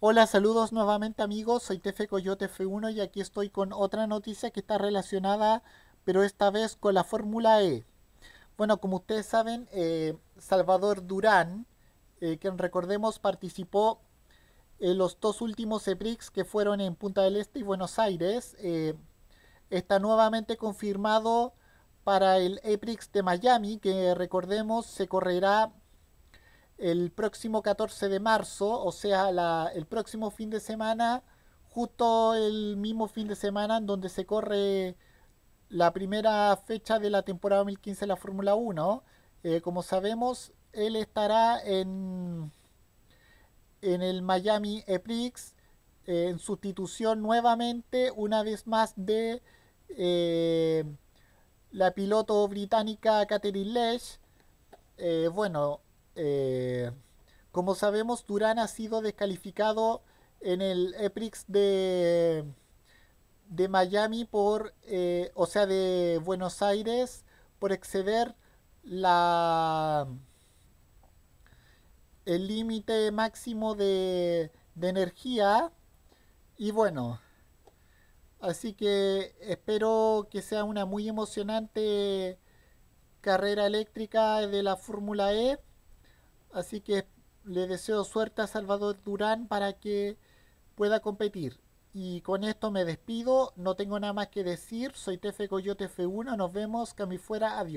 Hola, saludos nuevamente amigos, soy Tefe Coyote F1 y aquí estoy con otra noticia que está relacionada, pero esta vez con la Fórmula E. Bueno, como ustedes saben, eh, Salvador Durán, eh, que recordemos participó en los dos últimos EPRIX que fueron en Punta del Este y Buenos Aires, eh, está nuevamente confirmado para el EPRIX de Miami, que recordemos se correrá el próximo 14 de marzo, o sea, el próximo fin de semana, justo el mismo fin de semana en donde se corre la primera fecha de la temporada 2015 de la Fórmula 1. Eh, como sabemos, él estará en, en el Miami Eprix. Eh, en sustitución nuevamente, una vez más, de eh, la piloto británica Catherine Lesh. bueno, eh, como sabemos, Durán ha sido descalificado en el EPRIX de, de Miami por, eh, o sea, de Buenos Aires, por exceder la el límite máximo de, de energía. Y bueno, así que espero que sea una muy emocionante carrera eléctrica de la Fórmula E. Así que le deseo suerte a Salvador Durán para que pueda competir. Y con esto me despido, no tengo nada más que decir, soy Tefe Coyote F1, nos vemos, que fuera, adiós.